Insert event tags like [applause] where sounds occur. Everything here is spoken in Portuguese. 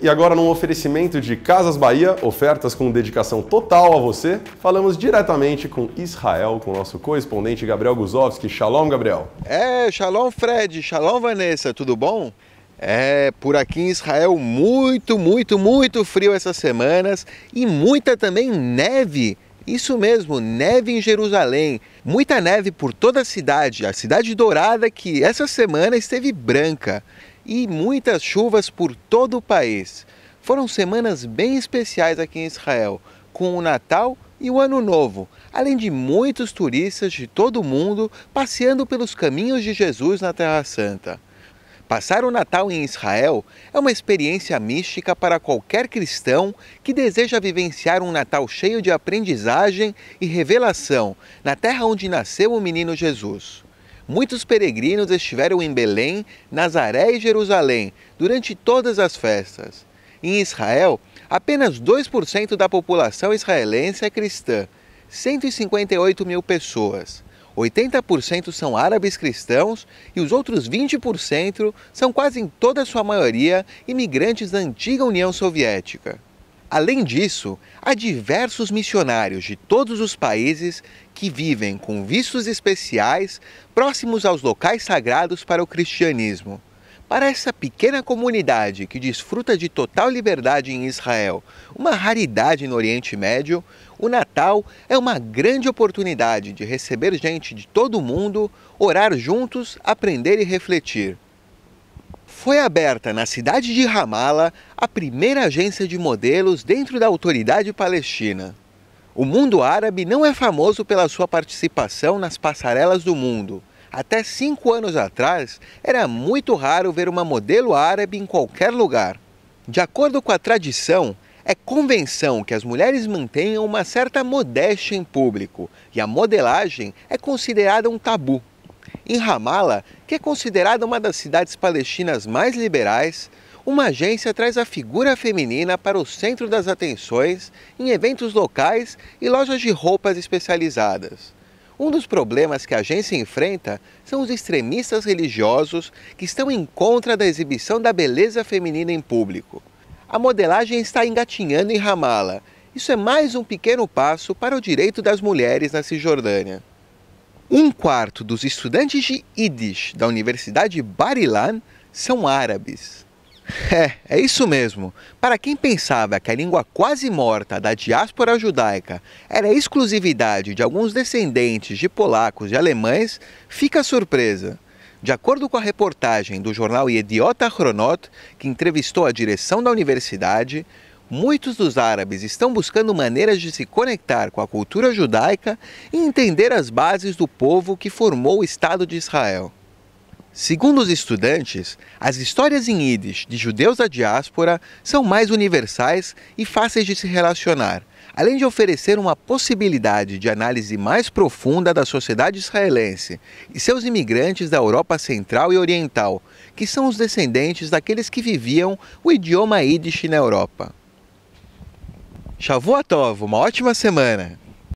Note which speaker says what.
Speaker 1: E agora, num oferecimento de Casas Bahia, ofertas com dedicação total a você, falamos diretamente com Israel, com nosso correspondente Gabriel Guzovski. Shalom, Gabriel. É, shalom, Fred. Shalom, Vanessa. Tudo bom? É, por aqui em Israel, muito, muito, muito frio essas semanas e muita também neve. Isso mesmo, neve em Jerusalém. Muita neve por toda a cidade, a cidade dourada que essa semana esteve branca e muitas chuvas por todo o país. Foram semanas bem especiais aqui em Israel, com o Natal e o Ano Novo, além de muitos turistas de todo o mundo passeando pelos caminhos de Jesus na Terra Santa. Passar o Natal em Israel é uma experiência mística para qualquer cristão que deseja vivenciar um Natal cheio de aprendizagem e revelação na terra onde nasceu o menino Jesus. Muitos peregrinos estiveram em Belém, Nazaré e Jerusalém durante todas as festas. Em Israel, apenas 2% da população israelense é cristã, 158 mil pessoas. 80% são árabes cristãos e os outros 20% são quase em toda sua maioria imigrantes da antiga União Soviética. Além disso, há diversos missionários de todos os países que vivem com vistos especiais próximos aos locais sagrados para o cristianismo. Para essa pequena comunidade que desfruta de total liberdade em Israel, uma raridade no Oriente Médio, o Natal é uma grande oportunidade de receber gente de todo o mundo, orar juntos, aprender e refletir foi aberta na cidade de Ramala a primeira agência de modelos dentro da autoridade palestina. O mundo árabe não é famoso pela sua participação nas passarelas do mundo. Até cinco anos atrás, era muito raro ver uma modelo árabe em qualquer lugar. De acordo com a tradição, é convenção que as mulheres mantenham uma certa modéstia em público e a modelagem é considerada um tabu. Em Ramala, que é considerada uma das cidades palestinas mais liberais, uma agência traz a figura feminina para o centro das atenções em eventos locais e lojas de roupas especializadas. Um dos problemas que a agência enfrenta são os extremistas religiosos que estão em contra da exibição da beleza feminina em público. A modelagem está engatinhando em Ramala. Isso é mais um pequeno passo para o direito das mulheres na Cisjordânia. Um quarto dos estudantes de Yiddish da Universidade Barilan são árabes. [laughs] É, é isso mesmo. Para quem pensava que a língua quase morta da diáspora judaica era exclusividade de alguns descendentes de polacos e alemães, fica surpresa. De acordo com a reportagem do jornal Idiota Chronot, que entrevistou a direção da universidade, muitos dos árabes estão buscando maneiras de se conectar com a cultura judaica e entender as bases do povo que formou o Estado de Israel. Segundo os estudantes, as histórias em Yiddish de judeus da diáspora são mais universais e fáceis de se relacionar, além de oferecer uma possibilidade de análise mais profunda da sociedade israelense e seus imigrantes da Europa Central e Oriental, que são os descendentes daqueles que viviam o idioma Yiddish na Europa. Shavuot Tov, uma ótima semana!